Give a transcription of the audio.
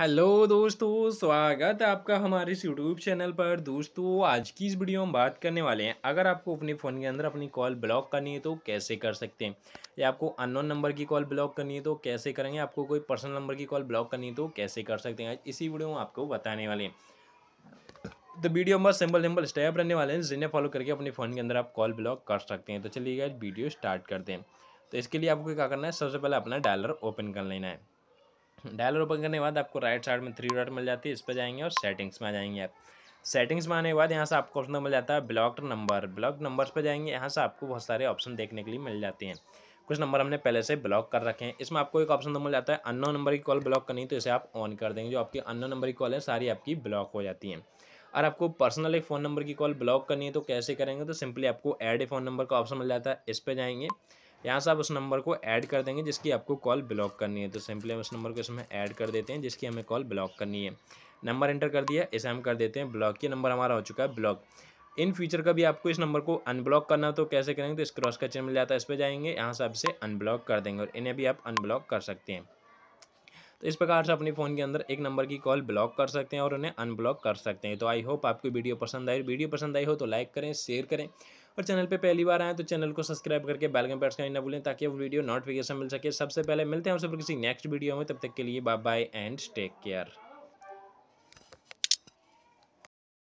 hello दोस्तों स्वागत है आपका हमारे इस यूट्यूब चैनल पर दोस्तों आज की इस वीडियो में बात करने वाले हैं अगर आपको अपने फ़ोन के अंदर अपनी कॉल ब्लॉक करनी है तो कैसे कर सकते हैं या आपको अननोन नंबर की कॉल ब्लॉक करनी है तो कैसे करेंगे आपको कोई पर्सनल नंबर की कॉल ब्लॉक करनी है तो कैसे कर सकते हैं आज इसी वीडियो में आपको बताने वाले हैं तो वीडियो में सिंपल सिंपल स्टेप रहने वाले हैं जिन्हें फॉलो करके अपने फ़ोन के अंदर आप कॉल ब्लॉक कर सकते हैं तो चलिए वीडियो स्टार्ट करते हैं तो इसके लिए आपको क्या करना है सबसे पहले अपना डायलर ओपन कर लेना है डायलर ओपन करने के बाद आपको राइट साइड में थ्री डॉट मिल जाती है इस पर जाएंगे और सेटिंग्स में आ जाएंगे आप सेटिंग्स में आने के बाद यहाँ से आपको ऑप्शन मिल जाता है ब्लॉक्ड नंबर ब्लॉक नंबर्स पर जाएंगे यहाँ से आपको बहुत सारे ऑप्शन देखने के लिए मिल जाते हैं कुछ नंबर हमने पहले से ब्लॉक कर रखे हैं इसमें आपको एक ऑप्शन तो मिल जाता है अन्य नंबर की कॉल ब्लॉक करनी तो इसे आप ऑन कर देंगे जो आपकी अन्य नंबर की कॉल है सारी आपकी ब्लॉक हो जाती है और आपको पर्सनल एक फ़ोन नंबर की कॉल ब्लॉक करनी है तो कैसे करेंगे तो सिंपली आपको ऐड ए फ़ोन नंबर का ऑप्शन मिल जाता है इस पर जाएंगे यहाँ से आप उस नंबर को ऐड कर देंगे जिसकी आपको कॉल ब्लॉक करनी है तो सिंपली हम उस नंबर को इसमें ऐड कर देते हैं जिसकी हमें कॉल ब्लॉक करनी है नंबर एंटर कर दिया इसे हम कर देते हैं ब्लॉक ये नंबर हमारा हो चुका है ब्लॉक इन फ्यूचर का भी आपको इस नंबर को अनब्लॉक करना तो कैसे करेंगे तो इस क्रॉस का चिन्ह मिल जाता है इस पर जाएंगे यहाँ से आप इसे अनब्लॉक कर देंगे और इन्हें भी आप अनब्लॉक कर सकते हैं तो इस प्रकार से अपने फ़ोन के अंदर एक नंबर की कॉल ब्लॉक कर सकते हैं और उन्हें अनब्लॉक कर सकते हैं तो आई होप आपको वीडियो पसंद आई वीडियो पसंद आई हो तो लाइक करें शेयर करें और चैनल पर पहली बार आए तो चैनल को सब्सक्राइब करके बैलगन पैट्स का ना भूलें ताकि वो वीडियो नोटिफिकेशन मिल सके सबसे पहले मिलते हैं हम सब किसी नेक्स्ट वीडियो में तब तक के लिए bye bye and take care